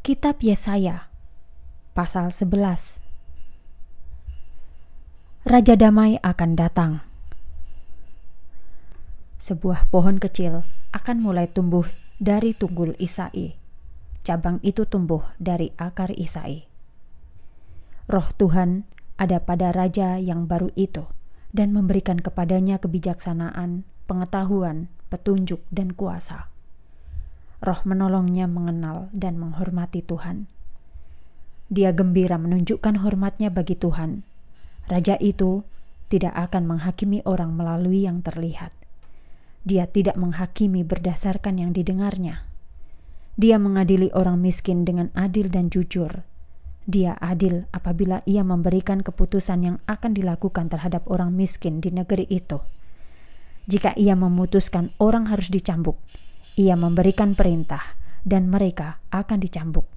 Kitab Yesaya pasal 11 Raja damai akan datang. Sebuah pohon kecil akan mulai tumbuh dari tunggul Isai. Cabang itu tumbuh dari akar Isai. Roh Tuhan ada pada raja yang baru itu dan memberikan kepadanya kebijaksanaan, pengetahuan, petunjuk, dan kuasa Roh menolongnya mengenal dan menghormati Tuhan. Dia gembira menunjukkan hormatnya bagi Tuhan. Raja itu tidak akan menghakimi orang melalui yang terlihat. Dia tidak menghakimi berdasarkan yang didengarnya. Dia mengadili orang miskin dengan adil dan jujur. Dia adil apabila ia memberikan keputusan yang akan dilakukan terhadap orang miskin di negeri itu. Jika ia memutuskan orang harus dicambuk, ia memberikan perintah, dan mereka akan dicambuk.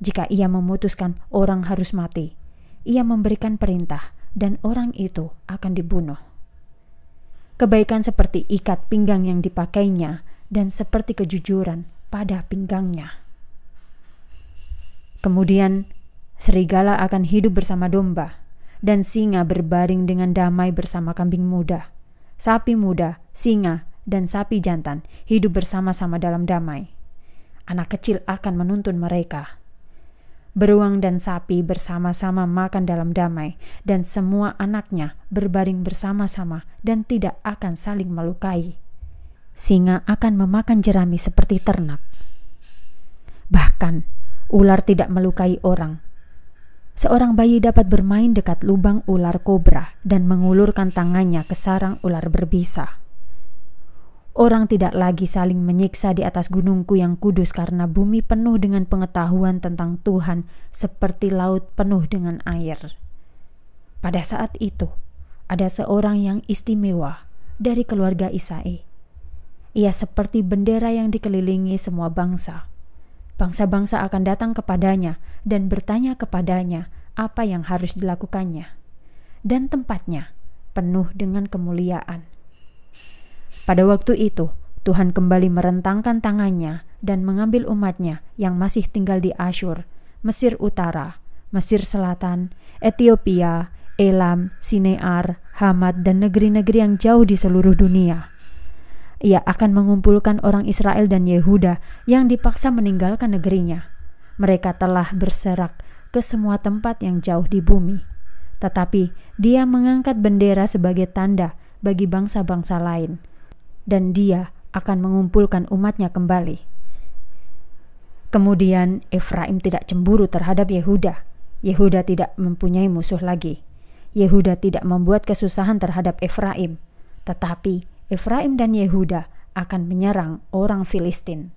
Jika ia memutuskan orang harus mati, ia memberikan perintah, dan orang itu akan dibunuh. Kebaikan seperti ikat pinggang yang dipakainya, dan seperti kejujuran pada pinggangnya. Kemudian, serigala akan hidup bersama domba, dan singa berbaring dengan damai bersama kambing muda, sapi muda, singa, dan sapi jantan hidup bersama-sama dalam damai. Anak kecil akan menuntun mereka. Beruang dan sapi bersama-sama makan dalam damai, dan semua anaknya berbaring bersama-sama dan tidak akan saling melukai. Singa akan memakan jerami seperti ternak. Bahkan, ular tidak melukai orang, seorang bayi dapat bermain dekat lubang ular kobra dan mengulurkan tangannya ke sarang ular berbisa. Orang tidak lagi saling menyiksa di atas gunungku yang kudus karena bumi penuh dengan pengetahuan tentang Tuhan seperti laut penuh dengan air. Pada saat itu, ada seorang yang istimewa dari keluarga Isai. Ia seperti bendera yang dikelilingi semua bangsa. Bangsa-bangsa akan datang kepadanya dan bertanya kepadanya apa yang harus dilakukannya. Dan tempatnya penuh dengan kemuliaan pada waktu itu, Tuhan kembali merentangkan tangannya dan mengambil umatnya yang masih tinggal di Asyur, Mesir Utara, Mesir Selatan, Ethiopia, Elam, Sinear, Hamad, dan negeri-negeri yang jauh di seluruh dunia. Ia akan mengumpulkan orang Israel dan Yehuda yang dipaksa meninggalkan negerinya. Mereka telah berserak ke semua tempat yang jauh di bumi, tetapi Dia mengangkat bendera sebagai tanda bagi bangsa-bangsa lain dan dia akan mengumpulkan umatnya kembali. Kemudian Efraim tidak cemburu terhadap Yehuda. Yehuda tidak mempunyai musuh lagi. Yehuda tidak membuat kesusahan terhadap Efraim, tetapi Efraim dan Yehuda akan menyerang orang Filistin.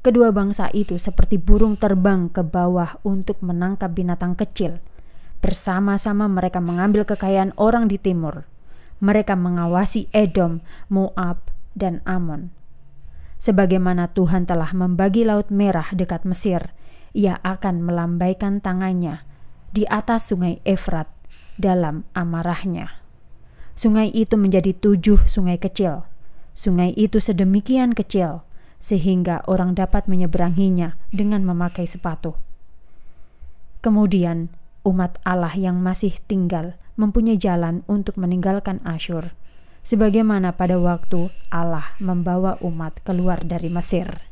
Kedua bangsa itu seperti burung terbang ke bawah untuk menangkap binatang kecil. Bersama-sama mereka mengambil kekayaan orang di timur mereka mengawasi Edom, Moab, dan Amon. Sebagaimana Tuhan telah membagi Laut Merah dekat Mesir, ia akan melambaikan tangannya di atas sungai Efrat dalam amarahnya. Sungai itu menjadi tujuh sungai kecil. Sungai itu sedemikian kecil sehingga orang dapat menyeberanginya dengan memakai sepatu. Kemudian, umat Allah yang masih tinggal mempunyai jalan untuk meninggalkan Asyur, sebagaimana pada waktu Allah membawa umat keluar dari Mesir.